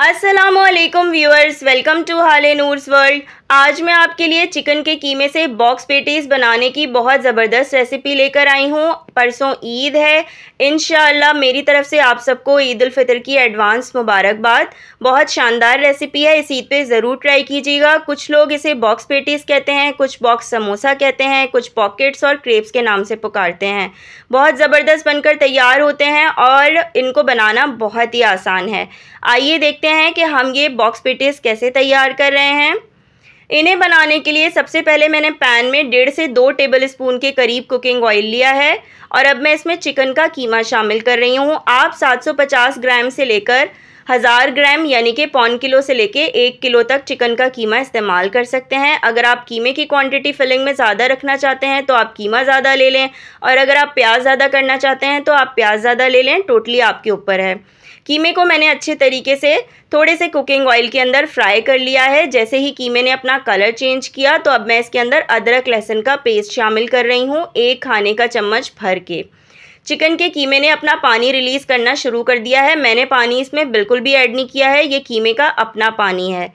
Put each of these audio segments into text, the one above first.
Aslam viewers welcome to हाले Noor's world आज मैं आपके लिए चिकन के कीमे से बॉक्स पेटीज बनाने की बहुत ज़बरदस्त रेसिपी लेकर आई हूँ परसों ईद है इन मेरी तरफ से आप सबको ईद फितर की एडवांस मुबारकबाद बहुत शानदार रेसिपी है इस ईद पे ज़रूर ट्राई कीजिएगा कुछ लोग इसे बॉक्स पेटीज कहते हैं कुछ बॉक्स समोसा कहते हैं कुछ पॉकेट्स और क्रेप्स के नाम से पुकारते हैं बहुत ज़बरदस्त बनकर तैयार होते हैं और इनको बनाना बहुत ही आसान है आइए देखते देखते हैं कि हम ये बॉक्स पेटीज कैसे तैयार कर रहे हैं इन्हें बनाने के लिए सबसे पहले मैंने पैन में डेढ़ से दो टेबल स्पून के करीब कुकिंग ऑयल लिया है और अब मैं इसमें चिकन का कीमा शामिल कर रही हूँ आप 750 ग्राम से लेकर हज़ार ग्राम यानी कि पौन किलो से लेके एक किलो तक चिकन का कीमा इस्तेमाल कर सकते हैं अगर आप कीमे की क्वांटिटी फिलिंग में ज़्यादा रखना चाहते हैं तो आप कीमा ज़्यादा ले लें और अगर आप प्याज ज़्यादा करना चाहते हैं तो आप प्याज ज़्यादा ले लें टोटली आपके ऊपर है कीमे को मैंने अच्छे तरीके से थोड़े से कुकिंग ऑयल के अंदर फ्राई कर लिया है जैसे ही कीमे ने अपना कलर चेंज किया तो अब मैं इसके अंदर अदरक लहसुन का पेस्ट शामिल कर रही हूँ एक खाने का चम्मच भर के चिकन के कीमे ने अपना पानी रिलीज़ करना शुरू कर दिया है मैंने पानी इसमें बिल्कुल भी ऐड नहीं किया है ये कीमे का अपना पानी है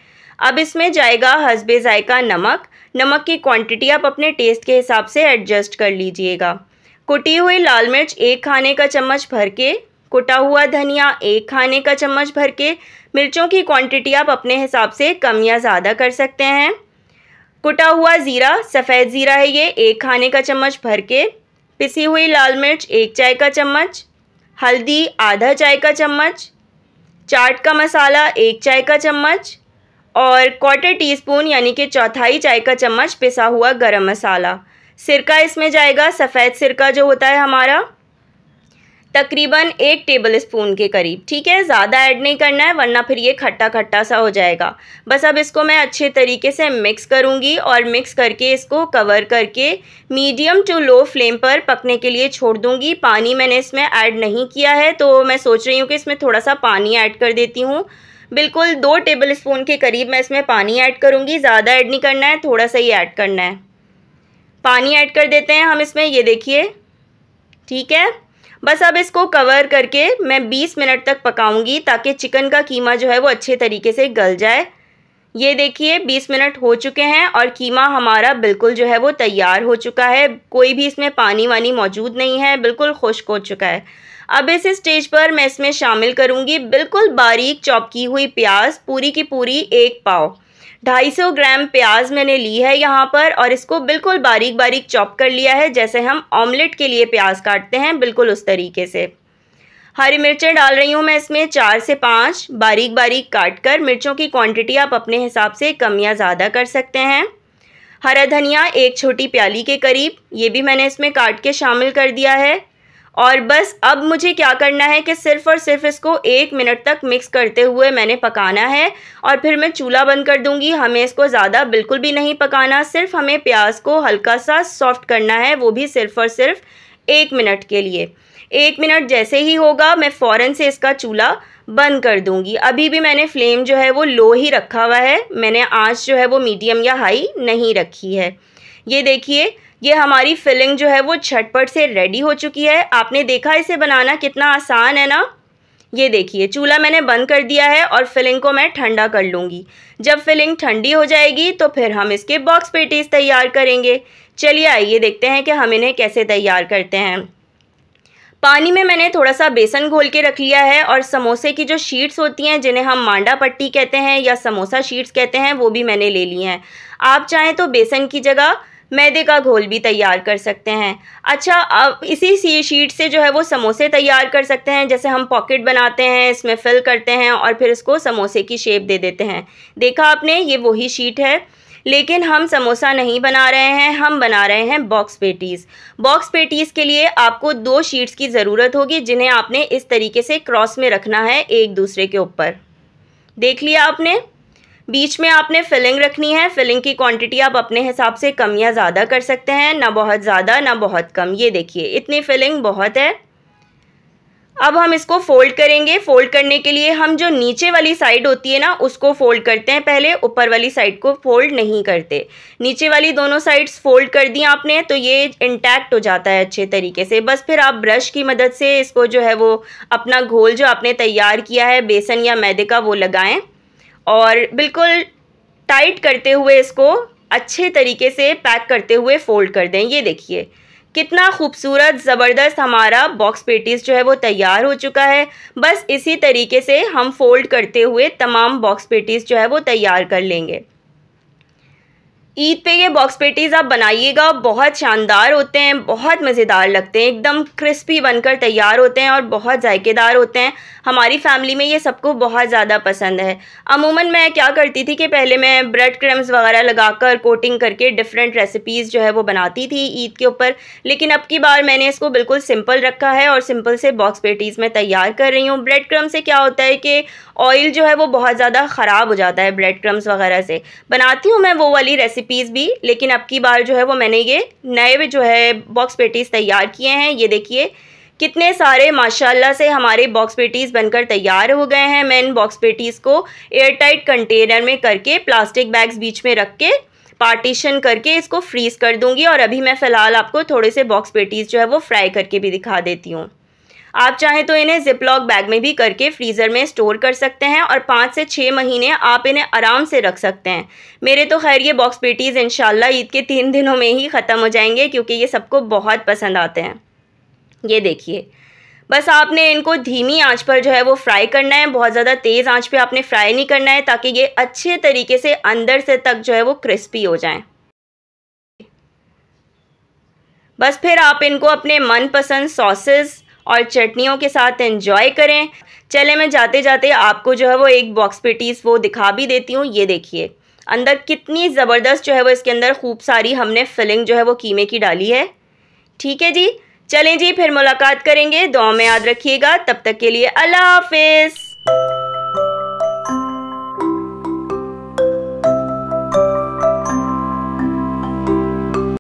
अब इसमें जाएगा हसबे जायका नमक नमक की क्वांटिटी आप अपने टेस्ट के हिसाब से एडजस्ट कर लीजिएगा कुटी हुई लाल मिर्च एक खाने का चम्मच भर के कुटा हुआ धनिया एक खाने का चम्मच भर के मिर्चों की क्वांटिटी आप अपने हिसाब से कम या ज़्यादा कर सकते हैं कुटा हुआ ज़ीरा सफ़ेद ज़ीरा है ये एक खाने का चम्मच भर के पिसी हुई लाल मिर्च एक चाय का चम्मच हल्दी आधा चाय का चम्मच चाट का मसाला एक चाय का चम्मच और क्वार्टर टी स्पून यानी कि चौथाई चाय का चम्मच पिसा हुआ गरम मसाला सिरका इसमें जाएगा सफ़ेद सिरका जो होता है हमारा तकरीबन एक टेबल स्पून के करीब ठीक है ज़्यादा ऐड नहीं करना है वरना फिर ये खट्टा खट्टा सा हो जाएगा बस अब इसको मैं अच्छे तरीके से मिक्स करूँगी और मिक्स करके इसको कवर करके मीडियम टू लो फ्लेम पर पकने के लिए छोड़ दूँगी पानी मैंने इसमें ऐड नहीं किया है तो मैं सोच रही हूँ कि इसमें थोड़ा सा पानी ऐड कर देती हूँ बिल्कुल दो टेबल स्पून के करीब मैं इसमें पानी ऐड करूँगी ज़्यादा ऐड नहीं करना है थोड़ा सा ही ऐड करना है पानी ऐड कर देते हैं हम इसमें ये देखिए ठीक है बस अब इसको कवर करके मैं 20 मिनट तक पकाऊंगी ताकि चिकन का कीमा जो है वो अच्छे तरीके से गल जाए ये देखिए 20 मिनट हो चुके हैं और कीमा हमारा बिल्कुल जो है वो तैयार हो चुका है कोई भी इसमें पानी वानी मौजूद नहीं है बिल्कुल खुश्क हो चुका है अब इस स्टेज पर मैं इसमें शामिल करूँगी बिल्कुल बारीक चौपकी हुई प्याज पूरी की पूरी एक पाव 250 ग्राम प्याज मैंने ली है यहाँ पर और इसको बिल्कुल बारीक बारीक चॉप कर लिया है जैसे हम ऑमलेट के लिए प्याज काटते हैं बिल्कुल उस तरीके से हरी मिर्चें डाल रही हूँ मैं इसमें चार से पाँच बारीक बारीक काट कर मिर्चों की क्वांटिटी आप अपने हिसाब से कम या ज़्यादा कर सकते हैं हरा धनिया एक छोटी प्याली के करीब ये भी मैंने इसमें काट के शामिल कर दिया है और बस अब मुझे क्या करना है कि सिर्फ़ और सिर्फ इसको एक मिनट तक मिक्स करते हुए मैंने पकाना है और फिर मैं चूल्हा बंद कर दूंगी हमें इसको ज़्यादा बिल्कुल भी नहीं पकाना सिर्फ हमें प्याज को हल्का सा सॉफ्ट करना है वो भी सिर्फ़ और सिर्फ एक मिनट के लिए एक मिनट जैसे ही होगा मैं फ़ौर से इसका चूल्हा बंद कर दूंगी अभी भी मैंने फ्लेम जो है वो लो ही रखा हुआ है मैंने आँच जो है वो मीडियम या हाई नहीं रखी है ये देखिए ये हमारी फिलिंग जो है वो छटपट से रेडी हो चुकी है आपने देखा इसे बनाना कितना आसान है ना ये देखिए चूल्हा मैंने बंद कर दिया है और फिलिंग को मैं ठंडा कर लूँगी जब फिलिंग ठंडी हो जाएगी तो फिर हम इसके बॉक्स पेटीज तैयार करेंगे चलिए आइए देखते हैं कि हम इन्हें कैसे तैयार करते हैं पानी में मैंने थोड़ा सा बेसन घोल के रख लिया है और समोसे की जो शीट्स होती हैं जिन्हें हम मांडा पट्टी कहते हैं या समोसा शीट्स कहते हैं वो भी मैंने ले ली हैं आप चाहें तो बेसन की जगह मैदे का घोल भी तैयार कर सकते हैं अच्छा अब इसी सी शीट से जो है वो समोसे तैयार कर सकते हैं जैसे हम पॉकेट बनाते हैं इसमें फिल करते हैं और फिर इसको समोसे की शेप दे देते हैं देखा आपने ये वही शीट है लेकिन हम समोसा नहीं बना रहे हैं हम बना रहे हैं बॉक्स पेटीज़ बॉक्स पेटीज़ के लिए आपको दो शीट्स की ज़रूरत होगी जिन्हें आपने इस तरीके से क्रॉस में रखना है एक दूसरे के ऊपर देख लिया आपने बीच में आपने फिलिंग रखनी है फिलिंग की क्वांटिटी आप अपने हिसाब से कम या ज़्यादा कर सकते हैं ना बहुत ज़्यादा ना बहुत कम ये देखिए इतनी फिलिंग बहुत है अब हम इसको फोल्ड करेंगे फोल्ड करने के लिए हम जो नीचे वाली साइड होती है ना उसको फोल्ड करते हैं पहले ऊपर वाली साइड को फोल्ड नहीं करते नीचे वाली दोनों साइड्स फोल्ड कर दी आपने तो ये इंटैक्ट हो जाता है अच्छे तरीके से बस फिर आप ब्रश की मदद से इसको जो है वो अपना घोल जो आपने तैयार किया है बेसन या मैदे का वो लगाएं और बिल्कुल टाइट करते हुए इसको अच्छे तरीके से पैक करते हुए फ़ोल्ड कर दें ये देखिए कितना खूबसूरत ज़बरदस्त हमारा बॉक्स पेटीज़ जो है वो तैयार हो चुका है बस इसी तरीके से हम फोल्ड करते हुए तमाम बॉक्स पेटीज़ जो है वो तैयार कर लेंगे ईद पे ये बॉक्स पेटीज़ आप बनाइएगा बहुत शानदार होते हैं बहुत मज़ेदार लगते हैं एकदम क्रिस्पी बनकर तैयार होते हैं और बहुत जायकेदार होते हैं हमारी फैमिली में ये सबको बहुत ज़्यादा पसंद है अमूमन मैं क्या करती थी कि पहले मैं ब्रेड क्रम्स वगैरह लगाकर कोटिंग करके डिफरेंट रेसिपीज़ जो है वो बनाती थी ईद के ऊपर लेकिन अब की बार मैंने इसको बिल्कुल सिंपल रखा है और सिंपल से बॉक्स पेटीज़ में तैयार कर रही हूँ ब्रेड क्रम से क्या होता है कि ऑयल जो है वो बहुत ज़्यादा ख़राब हो जाता है ब्रेड क्रम्स वगैरह से बनाती हूँ मैं वो वाली रेसिपीज़ भी लेकिन अब की बार जो है वो मैंने ये नए जो है बॉक्स पेटीज़ तैयार किए हैं ये देखिए कितने सारे माशाल्लाह से हमारे बॉक्स पेटीज़ बनकर तैयार हो गए हैं मैं इन बॉक्स पेटीज़ को एयरटाइट कंटेनर में करके प्लास्टिक बैग्स बीच में रख के पार्टीशन करके इसको फ्रीज़ कर दूंगी और अभी मैं फ़िलहाल आपको थोड़े से बॉक्स पेटीज़ जो है वो फ्राई करके भी दिखा देती हूँ आप चाहें तो इन्हें जिपलॉक बैग में भी करके फ्रीज़र में स्टोर कर सकते हैं और पाँच से छः महीने आप इन्हें आराम से रख सकते हैं मेरे तो खैर ये बॉक्स पेटीज़ इन ईद के तीन दिनों में ही ख़त्म हो जाएंगे क्योंकि ये सबको बहुत पसंद आते हैं ये देखिए बस आपने इनको धीमी आंच पर जो है वो फ्राई करना है बहुत ज़्यादा तेज़ आंच पे आपने फ्राई नहीं करना है ताकि ये अच्छे तरीके से अंदर से तक जो है वो क्रिस्पी हो जाएं बस फिर आप इनको अपने मनपसंद सॉसेस और चटनियों के साथ एंजॉय करें चले मैं जाते जाते आपको जो है वो एक बॉक्स पेटीज़ वो दिखा भी देती हूँ ये देखिए अंदर कितनी ज़बरदस्त जो है वो इसके अंदर खूब सारी हमने फिलिंग जो है वो कीमे की डाली है ठीक है जी चलें जी फिर मुलाकात करेंगे दुआ में याद रखिएगा तब तक के लिए अल्लाह हाफिज़